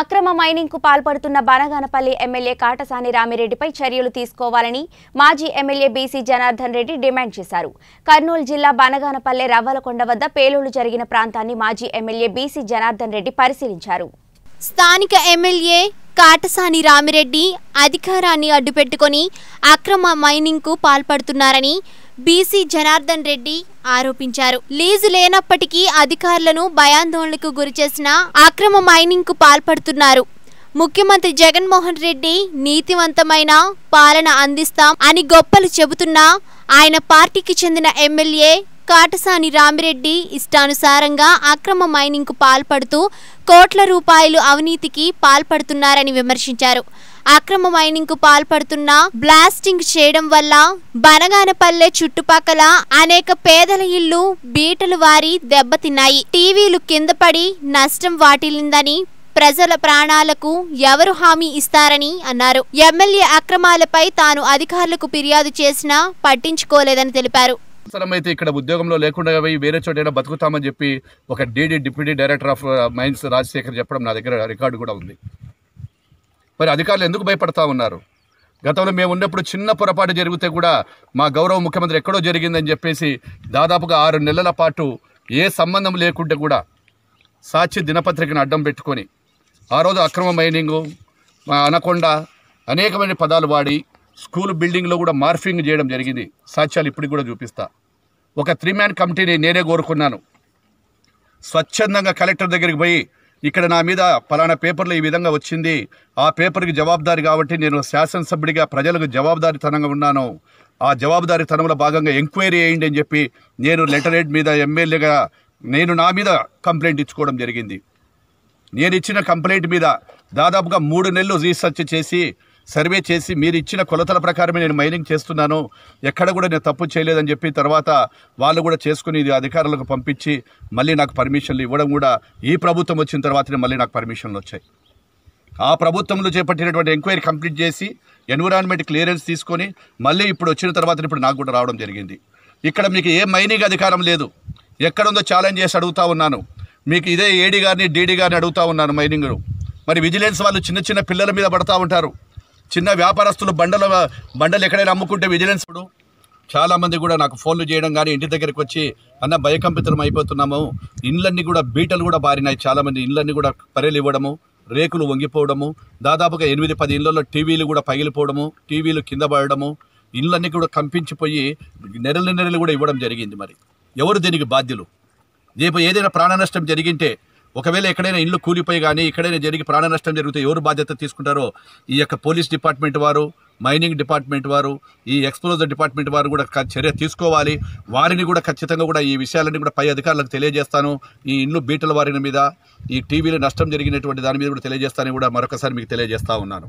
అక్రమ మైనింగ్ కు పాల్పడుతున్న బనగానపల్లి ఎమ్మెల్యే కాటసాని రామిరెడ్డిపై చర్యలు తీసుకోవాలని మాజీ MLA BC Janardhan Reddy demand చేశారు కర్నూలు జిల్లా బనగానపల్లె రవ్వలకొండ వద్ద పేలుళ్లు జరిగిన ప్రాంతాన్ని మాజీ ఎమ్మెల్యే బీసీ జనార్దన్ రెడ్డి పరిశీలించారు స్థానిక ఎమ్మెల్యే కాటసాని రామిరెడ్డి అధికారాన్ని అడ్డుపెట్టుకొని అక్రమ మైనింగ్కు పాల్పడుతున్నారని బీసీ జనార్దన్ రెడ్డి ఆరోపించారు లీజు లేనప్పటికీ అధికారులను భయాందోళనకు గురిచేసిన అక్రమ మైనింగ్కు పాల్పడుతున్నారు ముఖ్యమంత్రి జగన్మోహన్ రెడ్డి నీతివంతమైన పాలన అందిస్తాం అని గొప్పలు చెబుతున్నా ఆయన పార్టీకి చెందిన ఎమ్మెల్యే కాటసాని రామిరెడ్డి ఇష్టానుసారంగా అక్రమ మైనింగ్కు పాల్పడుతూ కోట్ల రూపాయలు అవినీతికి పాల్పడుతున్నారని విమర్శించారు అక్రమ మైనింగ్కు పాల్పడుతున్న బ్లాస్టింగ్ చేయడం వల్ల బనగానపల్లె చుట్టుపక్కల అనేక పేదల ఇళ్లు బీటలు వారి దెబ్బతిన్నాయి టీవీలు కింద పడి నష్టం వాటిల్లిందని ప్రజల ప్రాణాలకు ఎవరు హామీ ఇస్తారని అన్నారు ఎమ్మెల్యే అక్రమాలపై తాను అధికారులకు ఫిర్యాదు చేసినా పట్టించుకోలేదని తెలిపారు అవసరమైతే ఇక్కడ ఉద్యోగంలో లేకుండా పోయి వేరే చోట బతుకుతామని చెప్పి ఒక DD deputy director of mines Rajasekhar చెప్పడం నా దగ్గర రికార్డు కూడా ఉంది మరి అధికారులు ఎందుకు భయపడతా ఉన్నారు గతంలో మేము ఉన్నప్పుడు చిన్న పొరపాటు జరిగితే కూడా మా గౌరవ ముఖ్యమంత్రి ఎక్కడో జరిగిందని చెప్పేసి దాదాపుగా ఆరు నెలల పాటు ఏ సంబంధం లేకుంటే కూడా సాక్షి దినపత్రికను అడ్డం పెట్టుకొని ఆ రోజు అక్రమ మైనింగు అనకొండ అనేకమైన పదాలు వాడి స్కూల్ బిల్డింగ్లో కూడా మార్ఫింగ్ చేయడం జరిగింది సాక్ష్యాలు ఇప్పటికి కూడా చూపిస్తా ఒక త్రీ మ్యాన్ కమిటీని నేనే కోరుకున్నాను స్వచ్ఛందంగా కలెక్టర్ దగ్గరికి పోయి ఇక్కడ నా మీద ఫలానా పేపర్లో ఈ విధంగా వచ్చింది ఆ పేపర్కి జవాబుదారి కాబట్టి నేను శాసనసభ్యుడిగా ప్రజలకు జవాబుదారితనంగా ఉన్నాను ఆ జవాబుదారితనంలో భాగంగా ఎంక్వైరీ చేయండి అని చెప్పి నేను లెటర్ హెడ్ మీద ఎమ్మెల్యేగా నేను నా మీద కంప్లైంట్ ఇచ్చుకోవడం జరిగింది నేను ఇచ్చిన కంప్లైంట్ మీద దాదాపుగా మూడు నెలలు రీసెర్చ్ చేసి సర్వే చేసి మీరు ఇచ్చిన కొలతల ప్రకారమే నేను మైనింగ్ చేస్తున్నాను ఎక్కడ కూడా నేను తప్పు చేయలేదని చెప్పి తర్వాత వాళ్ళు కూడా చేసుకుని ఇది అధికారులకు పంపించి మళ్ళీ నాకు పర్మిషన్లు ఇవ్వడం కూడా ఈ ప్రభుత్వం వచ్చిన తర్వాతనే మళ్ళీ నాకు పర్మిషన్లు వచ్చాయి ఆ ప్రభుత్వంలో చేపట్టినటువంటి ఎంక్వైరీ కంప్లీట్ చేసి ఎన్విరాన్మెంట్ క్లియరెన్స్ తీసుకొని మళ్ళీ ఇప్పుడు వచ్చిన తర్వాత ఇప్పుడు నాకు కూడా రావడం జరిగింది ఇక్కడ మీకు ఏ మైనింగ్ అధికారం లేదు ఎక్కడుందో ఛాలెంజ్ చేసి అడుగుతూ ఉన్నాను మీకు ఇదే ఏడీ గారిని డీడీ గారిని అడుగుతూ ఉన్నాను మైనింగ్ను మరి విజిలెన్స్ వాళ్ళు చిన్న చిన్న పిల్లల మీద పడతా ఉంటారు చిన్న వ్యాపారస్తులు బండల బండలు ఎక్కడైనా అమ్ముకుంటే విజిలెన్స్ ఇప్పుడు చాలామంది కూడా నాకు ఫోన్లు చేయడం కానీ ఇంటి దగ్గరికి వచ్చి అన్న భయకంపితం అయిపోతున్నాము ఇండ్లన్నీ కూడా బీటలు కూడా బారినాయి చాలామంది ఇండ్లన్నీ కూడా పరేలు ఇవ్వడము రేకులు వంగిపోవడము దాదాపుగా ఎనిమిది పది ఇళ్లలో టీవీలు కూడా పగిలిపోవడము టీవీలు కింద పడడము ఇళ్ళన్నీ కూడా కంపించిపోయి నెరలు నెరలు కూడా ఇవ్వడం జరిగింది మరి ఎవరు దీనికి బాధ్యులు రేపు ఏదైనా ప్రాణ నష్టం జరిగింటే ఒకవేళ ఎక్కడైనా ఇల్లు కూలిపోయి కానీ ఎక్కడైనా జరిగి ప్రాణ నష్టం జరిగితే ఎవరు బాధ్యత తీసుకుంటారో ఈ యొక్క పోలీస్ డిపార్ట్మెంట్ వారు మైనింగ్ డిపార్ట్మెంట్ వారు ఈ ఎక్స్ప్లోజర్ డిపార్ట్మెంట్ వారు కూడా చర్య తీసుకోవాలి వారిని కూడా ఖచ్చితంగా కూడా ఈ విషయాలన్నీ కూడా పై అధికారులకు తెలియజేస్తాను ఈ ఇండ్లు బీటల వారిని మీద ఈ టీవీలో నష్టం జరిగినటువంటి దాని మీద కూడా తెలియజేస్తానని కూడా మరొకసారి మీకు తెలియజేస్తా ఉన్నాను